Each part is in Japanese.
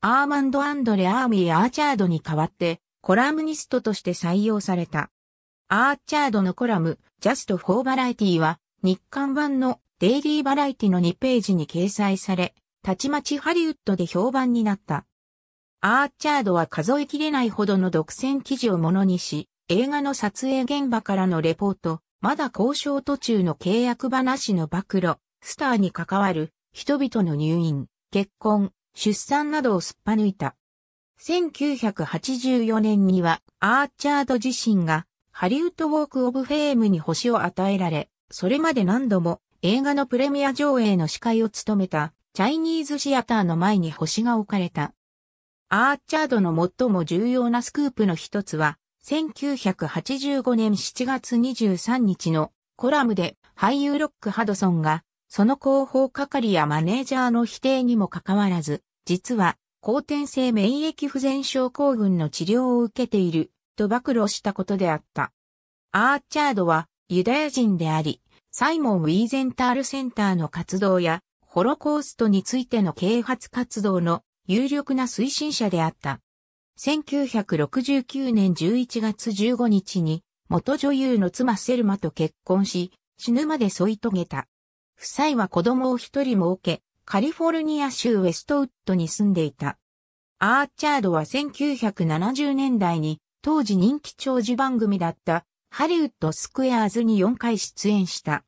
アーマンド・アンドレ・アーミー・アーチャードに代わって、コラムニストとして採用された。アーチャードのコラム、ジャスト・フォー・バラエティは、日刊版のデイリー・バラエティの2ページに掲載され、たちまちハリウッドで評判になった。アーチャードは数えきれないほどの独占記事をものにし、映画の撮影現場からのレポート、まだ交渉途中の契約話の暴露、スターに関わる、人々の入院、結婚、出産などをすっぱ抜いた。1984年にはアーチャード自身がハリウッドウォークオブフェームに星を与えられ、それまで何度も映画のプレミア上映の司会を務めたチャイニーズシアターの前に星が置かれた。アーチャードの最も重要なスクープの一つは、1985年7月23日のコラムで俳優ロック・ハドソンが、その広報係やマネージャーの否定にもかかわらず、実は、後天性免疫不全症候群の治療を受けている、と暴露したことであった。アーチャードは、ユダヤ人であり、サイモン・ウィーゼンタールセンターの活動や、ホロコーストについての啓発活動の有力な推進者であった。1969年11月15日に、元女優の妻セルマと結婚し、死ぬまで添い遂げた。夫妻は子供を一人設け、カリフォルニア州ウェストウッドに住んでいた。アーチャードは1970年代に当時人気長寿番組だったハリウッドスクエアーズに4回出演した。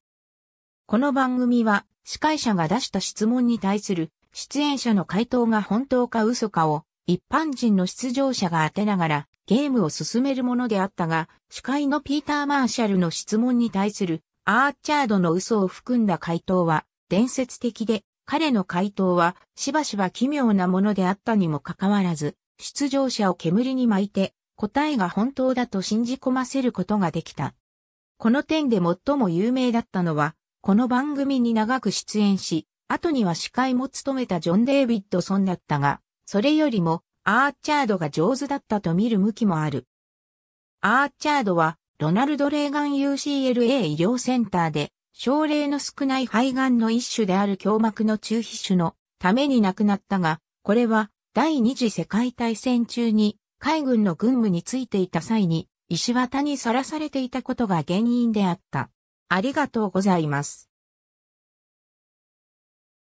この番組は司会者が出した質問に対する出演者の回答が本当か嘘かを一般人の出場者が当てながらゲームを進めるものであったが、司会のピーター・マーシャルの質問に対するアーチャードの嘘を含んだ回答は伝説的で彼の回答はしばしば奇妙なものであったにもかかわらず、出場者を煙に巻いて答えが本当だと信じ込ませることができた。この点で最も有名だったのは、この番組に長く出演し、後には司会も務めたジョン・デイビッドソンだったが、それよりもアーチャードが上手だったと見る向きもある。アーチャードはロナルド・レーガン UCLA 医療センターで症例の少ない肺がんの一種である胸膜の中皮腫のために亡くなったが、これは第二次世界大戦中に海軍の軍務についていた際に石綿にさらされていたことが原因であった。ありがとうございます。